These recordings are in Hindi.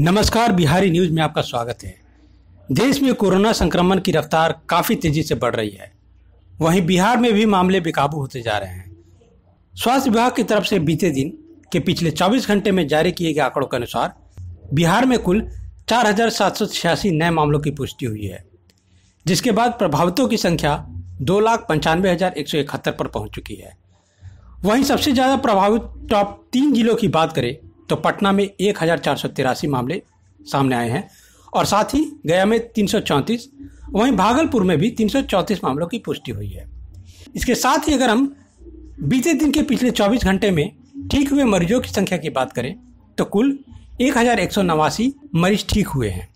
नमस्कार बिहारी न्यूज में आपका स्वागत है देश में कोरोना संक्रमण की रफ्तार काफी तेजी से बढ़ रही है वहीं बिहार में भी मामले बेकाबू होते जा रहे हैं स्वास्थ्य विभाग की तरफ से बीते दिन के पिछले 24 घंटे में जारी किए गए आंकड़ों के अनुसार बिहार में कुल चार नए मामलों की पुष्टि हुई है जिसके बाद प्रभावितों की संख्या दो लाख पंचानवे हजार एक सौ इकहत्तर पर पहुंच चुकी है वहीं सबसे ज़्यादा प्रभावित टॉप तीन जिलों की बात करें तो पटना में एक मामले सामने आए हैं और साथ ही गया में तीन वहीं भागलपुर में भी तीन मामलों की पुष्टि हुई है इसके साथ ही अगर हम बीते दिन के पिछले 24 घंटे में ठीक हुए मरीजों की संख्या की बात करें तो कुल एक मरीज ठीक हुए हैं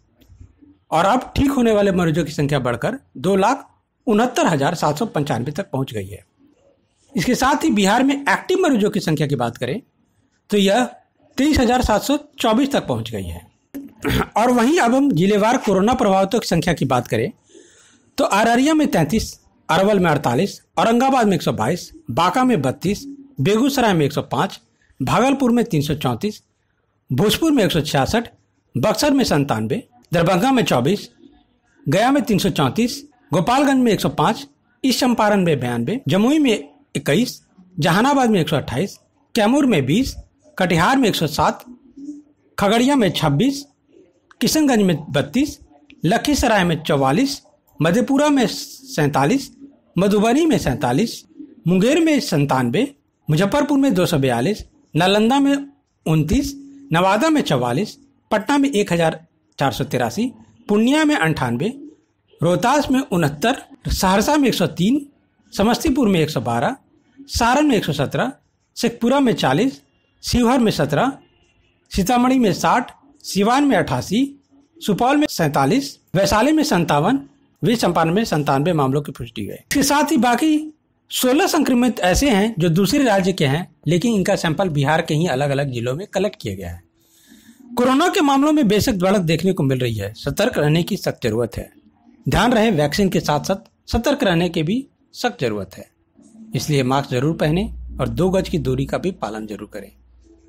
और अब ठीक होने वाले मरीजों की संख्या बढ़कर दो लाख उनहत्तर हज़ार सात सौ पंचानवे तक पहुंच गई है इसके साथ ही बिहार में एक्टिव मरीजों की संख्या की बात करें तो यह तेईस हजार सात सौ चौबीस तक पहुंच गई है और वहीं अब हम जिलेवार कोरोना प्रभावितों की संख्या की बात करें तो अररिया में तैंतीस अरवल में अड़तालीस औरंगाबाद में एक सौ बाईस बांका में बत्तीस बेगूसराय में एक सौ पाँच भागलपुर में तीन सौ चौंतीस भोजपुर में एक सौ छियासठ बक्सर में संतानवे दरभंगा में चौबीस गया में तीन सौ चौंतीस गोपालगंज में एक सौ पाँच ईस्ट चंपारण में बयानबे जमुई में इक्कीस जहानाबाद में एक सौ अट्ठाईस कैमूर में बीस कटिहार में 107, खगड़िया में 26, किशनगंज में 32, लखीसराय में 44, मधेपुरा में सैंतालीस मधुबनी में सैंतालीस मुंगेर में संतानवे मुजफ्फरपुर में दो सौ बयालीस नालंदा में उनतीस नवादा में चवालीस पटना में एक हजार चार सौ तिरासी पूर्णिया में अंठानवे रोहतास में उनहत्तर सहरसा में एक सौ तीन समस्तीपुर में एक सौ बारह सारण में एक सौ सत्रह शेखपुरा में चालीस शिवहर में सत्रह सीतामढ़ी में साठ सिवान में अठासी सुपौल में सैंतालीस वैशाली में संतावन वे चंपारण में संतानवे मामलों की पुष्टि गई इसके साथ ही बाकी सोलह संक्रमित ऐसे हैं जो दूसरे राज्य के हैं लेकिन इनका सैंपल बिहार के ही अलग अलग जिलों में कलेक्ट किया गया है कोरोना के मामलों में बेशक बढ़त देखने को मिल रही है सतर्क रहने की सख्त जरूरत है ध्यान रहे वैक्सीन के साथ साथ सतर्क रहने की भी सख्त जरूरत है इसलिए मास्क जरूर पहने और दो गज की दूरी का भी पालन जरूर करें